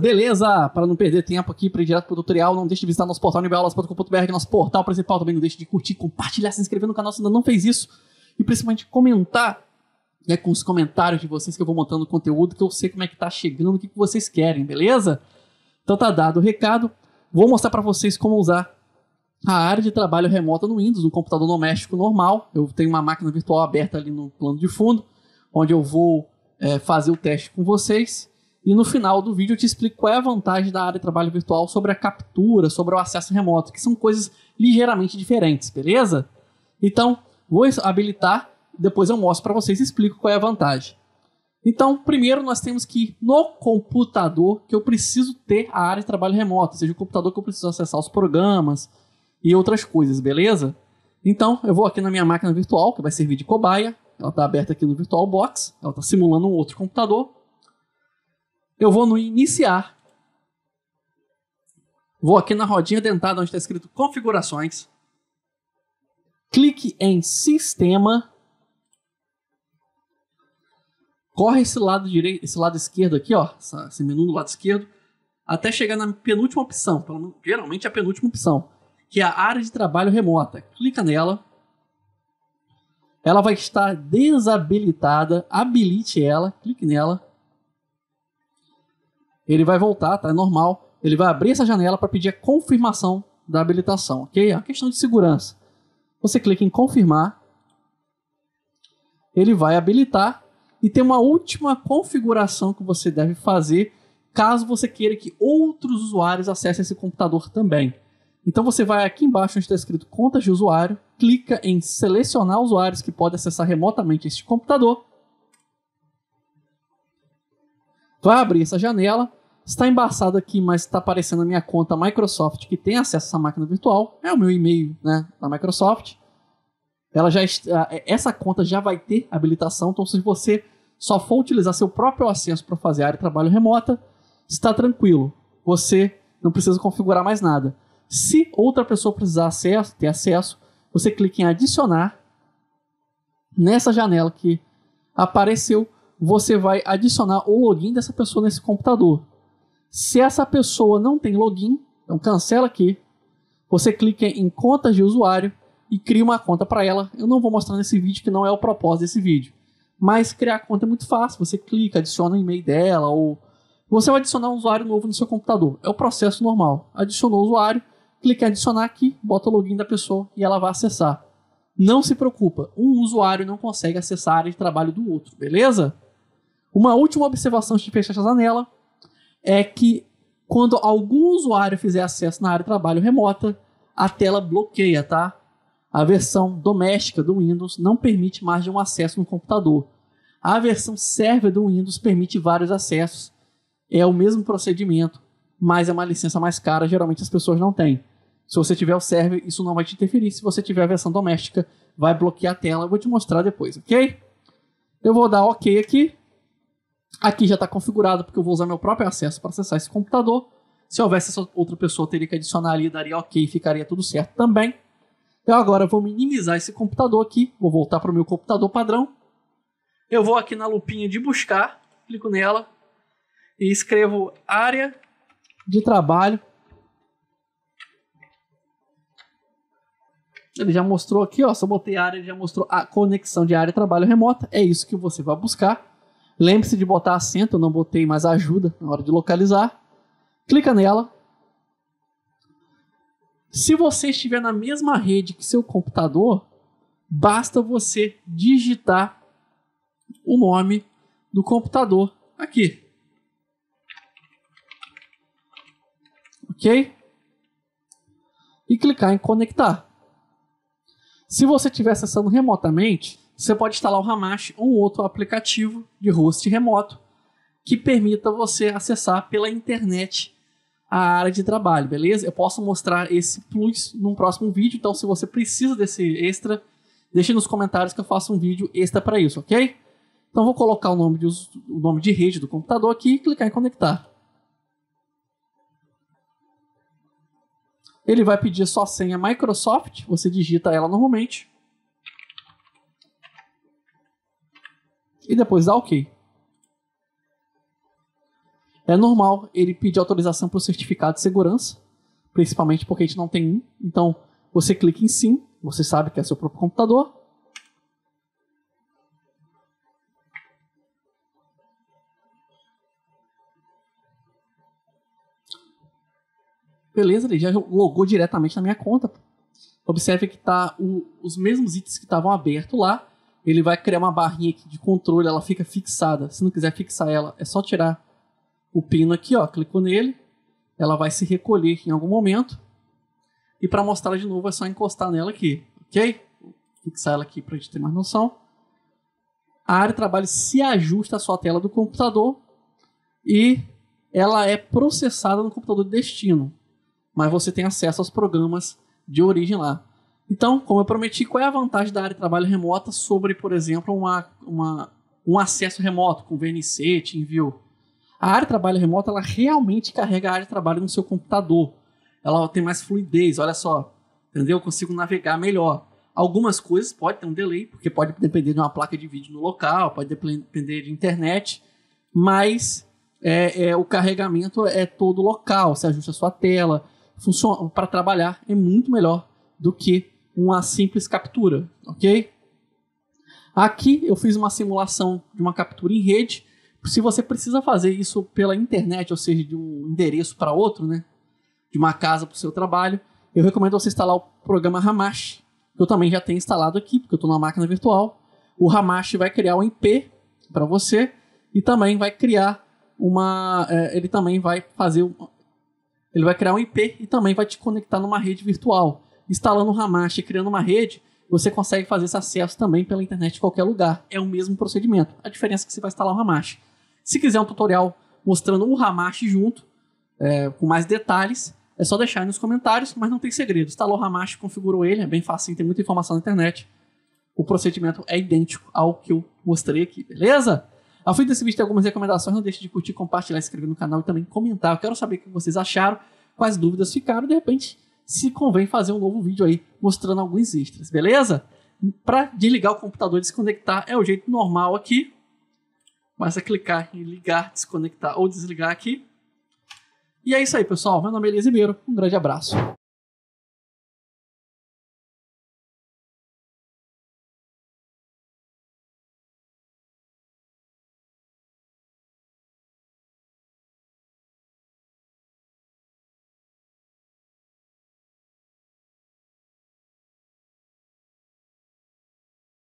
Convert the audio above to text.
beleza? Para não perder tempo aqui, para ir direto pro tutorial, não deixe de visitar nosso portal nibelas.com.br, nosso portal principal também. Não deixe de curtir, compartilhar, se inscrever no canal se ainda não fez isso. E principalmente comentar né, com os comentários de vocês que eu vou montando o conteúdo, que eu sei como é que tá chegando, o que, que vocês querem, beleza? Então tá dado o recado. Vou mostrar para vocês como usar a área de trabalho remota no Windows, no computador doméstico normal. Eu tenho uma máquina virtual aberta ali no plano de fundo, onde eu vou é, fazer o teste com vocês. E no final do vídeo eu te explico qual é a vantagem da área de trabalho virtual sobre a captura, sobre o acesso remoto, que são coisas ligeiramente diferentes, beleza? Então, vou habilitar, depois eu mostro para vocês e explico qual é a vantagem. Então, primeiro nós temos que ir no computador que eu preciso ter a área de trabalho remota, ou seja, o computador que eu preciso acessar os programas e outras coisas, beleza? Então, eu vou aqui na minha máquina virtual, que vai servir de cobaia, ela está aberta aqui no VirtualBox, ela está simulando um outro computador, eu vou no iniciar. Vou aqui na rodinha dentada onde está escrito configurações. Clique em sistema. Corre esse lado direito, esse lado esquerdo aqui, ó, esse menu do lado esquerdo, até chegar na penúltima opção, menos, geralmente é a penúltima opção, que é a área de trabalho remota. Clica nela. Ela vai estar desabilitada, habilite ela, clique nela ele vai voltar, tá? É normal. Ele vai abrir essa janela para pedir a confirmação da habilitação, ok? É uma questão de segurança. Você clica em confirmar. Ele vai habilitar e tem uma última configuração que você deve fazer caso você queira que outros usuários acessem esse computador também. Então você vai aqui embaixo onde está escrito contas de usuário, clica em selecionar usuários que podem acessar remotamente este computador Vai abrir essa janela, está embaçado aqui, mas está aparecendo a minha conta Microsoft que tem acesso a essa máquina virtual. É o meu e-mail né, da Microsoft. Ela já ah, é, essa conta já vai ter habilitação, então se você só for utilizar seu próprio acesso para fazer área de trabalho remota, está tranquilo. Você não precisa configurar mais nada. Se outra pessoa precisar acesso, ter acesso, você clica em adicionar nessa janela que apareceu você vai adicionar o login dessa pessoa nesse computador. Se essa pessoa não tem login, então cancela aqui. Você clica em contas de usuário e cria uma conta para ela. Eu não vou mostrar nesse vídeo que não é o propósito desse vídeo. Mas criar conta é muito fácil. Você clica, adiciona o e-mail dela ou você vai adicionar um usuário novo no seu computador. É o processo normal. Adicionou o usuário, clica em adicionar aqui, bota o login da pessoa e ela vai acessar. Não se preocupa, um usuário não consegue acessar a área de trabalho do outro, beleza? Uma última observação de fechar essa janela é que quando algum usuário fizer acesso na área de trabalho remota, a tela bloqueia, tá? A versão doméstica do Windows não permite mais de um acesso no computador. A versão server do Windows permite vários acessos. É o mesmo procedimento, mas é uma licença mais cara, geralmente as pessoas não têm. Se você tiver o server, isso não vai te interferir. Se você tiver a versão doméstica, vai bloquear a tela. Eu vou te mostrar depois, ok? Eu vou dar ok aqui. Aqui já está configurado porque eu vou usar meu próprio acesso para acessar esse computador. Se houvesse essa outra pessoa, teria que adicionar ali, daria ok, ficaria tudo certo também. Então, eu agora vou minimizar esse computador aqui, vou voltar para o meu computador padrão. Eu vou aqui na lupinha de buscar, clico nela e escrevo área de trabalho. Ele já mostrou aqui, ó, só botei área, ele já mostrou a conexão de área de trabalho remota. É isso que você vai buscar. Lembre-se de botar acento, eu não botei, mas ajuda na hora de localizar. Clica nela. Se você estiver na mesma rede que seu computador, basta você digitar o nome do computador aqui. Ok? E clicar em conectar. Se você estiver acessando remotamente, você pode instalar o Hamash ou um outro aplicativo de host remoto que permita você acessar pela internet a área de trabalho, beleza? Eu posso mostrar esse plus num próximo vídeo, então se você precisa desse extra, deixe nos comentários que eu faço um vídeo extra para isso, ok? Então vou colocar o nome, de, o nome de rede do computador aqui e clicar em conectar. Ele vai pedir sua senha Microsoft, você digita ela normalmente. e depois dá OK. É normal ele pedir autorização para o certificado de segurança, principalmente porque a gente não tem um. Então, você clica em sim, você sabe que é seu próprio computador. Beleza, ele já logou diretamente na minha conta. Observe que tá o, os mesmos itens que estavam abertos lá ele vai criar uma barrinha aqui de controle, ela fica fixada. Se não quiser fixar ela, é só tirar o pino aqui, ó, clico nele, ela vai se recolher em algum momento. E para mostrar de novo é só encostar nela aqui, ok? Vou fixar ela aqui para a gente ter mais noção. A área de trabalho se ajusta à sua tela do computador e ela é processada no computador de destino, mas você tem acesso aos programas de origem lá. Então, como eu prometi, qual é a vantagem da área de trabalho remota sobre, por exemplo, uma, uma, um acesso remoto com VNC, TeamView? A área de trabalho remota, ela realmente carrega a área de trabalho no seu computador. Ela tem mais fluidez, olha só. Entendeu? Eu consigo navegar melhor. Algumas coisas pode ter um delay, porque pode depender de uma placa de vídeo no local, pode depender de internet, mas é, é, o carregamento é todo local, você ajusta a sua tela, para trabalhar é muito melhor do que uma simples captura, ok? Aqui eu fiz uma simulação de uma captura em rede. Se você precisa fazer isso pela internet, ou seja, de um endereço para outro, né? de uma casa para o seu trabalho, eu recomendo você instalar o programa Hamashi, que eu também já tenho instalado aqui, porque eu estou na máquina virtual. O Hamashi vai criar um IP para você e também vai criar uma. É, ele também vai fazer. Uma, ele vai criar um IP e também vai te conectar numa rede virtual instalando um Hamash e criando uma rede, você consegue fazer esse acesso também pela internet de qualquer lugar. É o mesmo procedimento. A diferença é que você vai instalar o Hamash. Se quiser um tutorial mostrando o Hamash junto, é, com mais detalhes, é só deixar nos comentários, mas não tem segredo. Instalou o Hamachi, configurou ele, é bem fácil, tem muita informação na internet. O procedimento é idêntico ao que eu mostrei aqui, beleza? Ao fim desse vídeo tem algumas recomendações, não deixe de curtir, compartilhar, se inscrever no canal e também comentar. Eu quero saber o que vocês acharam, quais dúvidas ficaram, de repente se convém fazer um novo vídeo aí mostrando alguns extras, beleza? Para desligar o computador e desconectar é o jeito normal aqui. Basta clicar em ligar, desconectar ou desligar aqui. E é isso aí, pessoal. Meu nome é Elias Ribeiro. Um grande abraço.